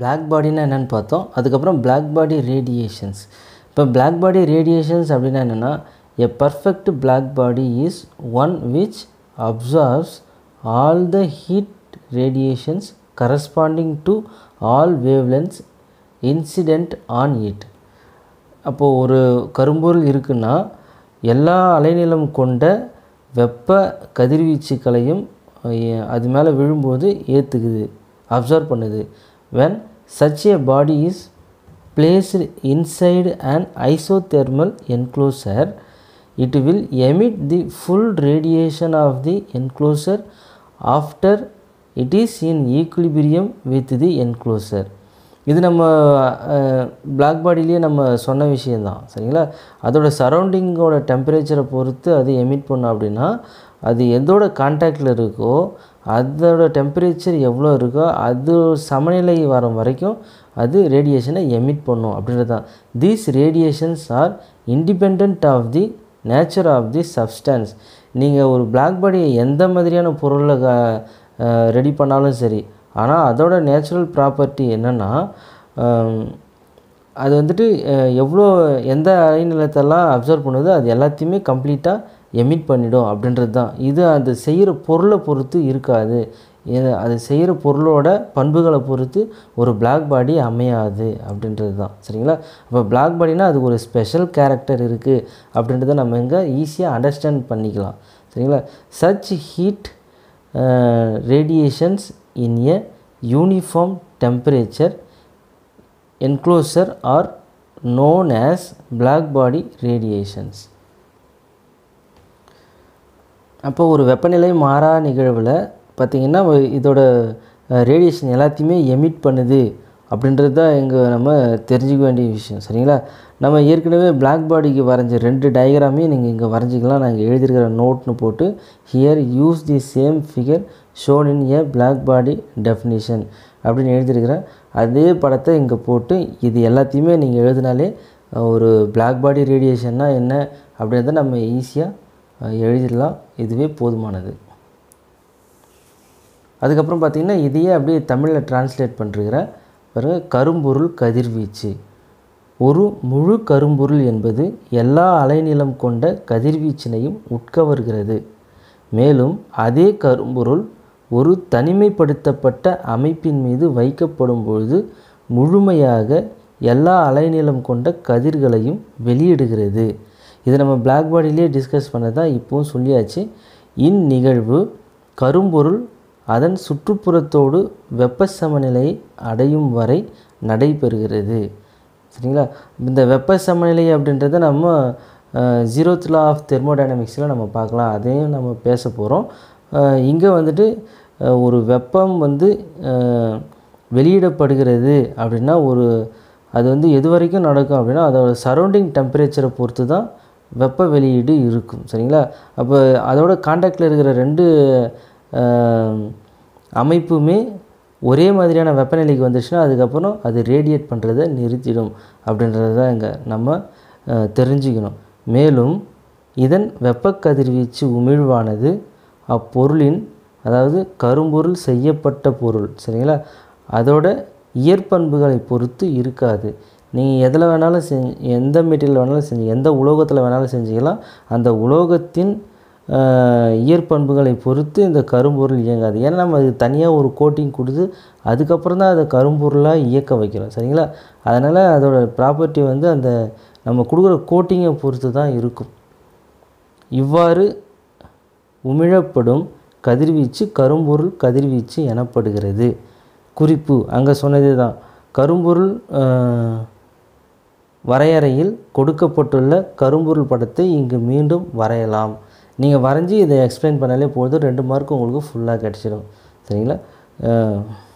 black பாடினா என்னென்னு பார்த்தோம் அதுக்கப்புறம் பிளாக் பாடி ரேடியேஷன்ஸ் இப்போ பிளாக் பாடி ரேடியேஷன்ஸ் அப்படின்னா என்னென்னா a perfect black body is one which absorbs all the heat radiations corresponding to all wavelengths incident on it அப்போது ஒரு கரும்பொருள் இருக்குன்னா எல்லா அலைநிலம் கொண்ட வெப்ப கதிர்வீச்சுக்களையும் அது மேலே விழும்போது ஏற்றுக்குது அப்சர்வ் பண்ணுது when such a body is placed inside an isothermal enclosure it will emit the full radiation of the enclosure after it is in equilibrium with the enclosure இது நம்ம பிளாக் பாடியிலேயே நம்ம சொன்ன விஷயந்தான் சரிங்களா அதோடய சரௌண்டிங்கோட டெம்பரேச்சரை பொறுத்து அது எமிட் பண்ணோம் அப்படின்னா அது எதோட கான்டாக்டில் இருக்கோ அதோட டெம்பரேச்சர் எவ்வளோ இருக்கோ அது சமநிலை வரும் வரைக்கும் அது ரேடியேஷனை எமிட் பண்ணும் அப்படின்றது தான் these radiations are independent of the nature of the substance நீங்கள் ஒரு பிளாக் பாடியை எந்த மாதிரியான பொருளில் ரெடி பண்ணாலும் சரி ஆனால் அதோட நேச்சுரல் ப்ராப்பர்ட்டி என்னென்னா அது வந்துட்டு எவ்வளோ எந்த அலைநிலத்தெல்லாம் அப்சர்வ் பண்ணுதோ அது எல்லாத்தையுமே கம்ப்ளீட்டாக எமிட் பண்ணிடும் அப்படின்றது தான் இது அது செய்கிற பொருளை பொறுத்து இருக்காது அது செய்கிற பொருளோட பண்புகளை பொறுத்து ஒரு பிளாக் பாடி அமையாது அப்படின்றது தான் சரிங்களா இப்போ பிளாக் பாடினா அதுக்கு ஒரு ஸ்பெஷல் கேரக்டர் இருக்குது அப்படின்றத நம்ம இங்கே ஈஸியாக அண்டர்ஸ்டாண்ட் பண்ணிக்கலாம் சரிங்களா such heat radiations in a uniform temperature enclosure are known as black body radiations அப்போ ஒரு வெப்பநிலை மாறா நிகழ்வில் பார்த்திங்கன்னா இதோட ரேடியேஷன் எல்லாத்தையுமே எமிட் பண்ணுது அப்படின்றது தான் இங்கே நம்ம தெரிஞ்சுக்க வேண்டிய விஷயம் சரிங்களா நம்ம ஏற்கனவே பிளாக் பாடிக்கு வரைஞ்ச ரெண்டு டயக்ராமே நீங்கள் இங்கே வரைஞ்சிக்கலாம் நான் இங்கே எழுதியிருக்கிற நோட்னு போட்டு here use the same figure shown in a black body definition அப்படின்னு எழுதியிருக்கிறேன் அதே படத்தை இங்கே போட்டு இது எல்லாத்தையுமே நீங்கள் எழுதினாலே ஒரு பிளாக் பாடி ரேடியேஷன்னா என்ன அப்படின்றத நம்ம ஈஸியாக எழுதிடலாம் இதுவே போதுமானது அதுக்கப்புறம் பார்த்திங்கன்னா இதையே அப்படியே தமிழில் டிரான்ஸ்லேட் பண்ணுறீங்க பிறகு கரும்பொருள் கதிர்வீச்சு ஒரு முழு கரும்பொருள் என்பது எல்லா அலைநிலம் கொண்ட கதிர்வீச்சினையும் உட்கவருகிறது மேலும் அதே கரும்பொருள் ஒரு தனிமைப்படுத்தப்பட்ட அமைப்பின் மீது வைக்கப்படும் பொழுது முழுமையாக எல்லா அலைநிலம் கொண்ட கதிர்களையும் வெளியிடுகிறது இதை நம்ம பிளாக் பாடியிலே டிஸ்கஸ் பண்ணதான் இப்போவும் சொல்லியாச்சு இன் நிகழ்வு கரும்பொருள் அதன் சுற்றுப்புறத்தோடு வெப்ப சமநிலையை அடையும் வரை நடைபெறுகிறது சரிங்களா இந்த வெப்ப சமநிலை அப்படின்றத நம்ம ஜீரோ லா ஆஃப் தெர்மோடைனமிக்ஸில் நம்ம பார்க்கலாம் அதையும் நம்ம பேச போகிறோம் இங்கே வந்துட்டு ஒரு வெப்பம் வந்து வெளியிடப்படுகிறது அப்படின்னா ஒரு அது வந்து எது வரைக்கும் நடக்கும் அப்படின்னா அதோடய சரௌண்டிங் டெம்பரேச்சரை பொறுத்து தான் வெப்ப வெளியீடு இருக்கும் சரிங்களா அப்போ அதோட காண்டாக்டில் இருக்கிற ரெண்டு அமைப்புமே ஒரே மாதிரியான வெப்பநிலைக்கு வந்துச்சுன்னா அதுக்கப்புறம் அது ரேடியேட் பண்ணுறதை நிறுத்திடும் அப்படின்றது தான் இங்கே நம்ம தெரிஞ்சுக்கணும் மேலும் இதன் வெப்ப கதிர்வீச்சு உமிழ்வானது அப்பொருளின் அதாவது கரும்பொருள் செய்யப்பட்ட பொருள் சரிங்களா அதோட இயற்பண்புகளை பொறுத்து இருக்காது நீங்கள் எதில் வேணாலும் செஞ்சு எந்த மெட்டீரியல் வேணாலும் செஞ்சு எந்த உலோகத்தில் வேணாலும் செஞ்சிக்கலாம் அந்த உலோகத்தின் இயற்பண்புகளை பொறுத்து இந்த கரும்பொருள் இயங்காது ஏன்னா நம்ம அது தனியாக ஒரு கோட்டிங் கொடுத்து அதுக்கப்புறம் தான் அதை கரும்பொருளாக இயக்க வைக்கிறோம் சரிங்களா அதனால் அதோடய ப்ராப்பர்ட்டி வந்து அந்த நம்ம கொடுக்குற கோட்டிங்கை பொறுத்து தான் இருக்கும் இவ்வாறு உமிழப்படும் கதிர்வீச்சு கரும்பொருள் கதிர்வீச்சு எனப்படுகிறது குறிப்பு அங்கே சொன்னது தான் கரும்பொருள் வரையறையில் கொடுக்கப்பட்டுள்ள கரும்பொருள் படத்தை இங்கு மீண்டும் வரையலாம் நீங்கள் வரைஞ்சி இதை எக்ஸ்பிளைன் பண்ணாலே போதும் ரெண்டு மார்க் உங்களுக்கு ஃபுல்லாக கிடச்சிடும் சரிங்களா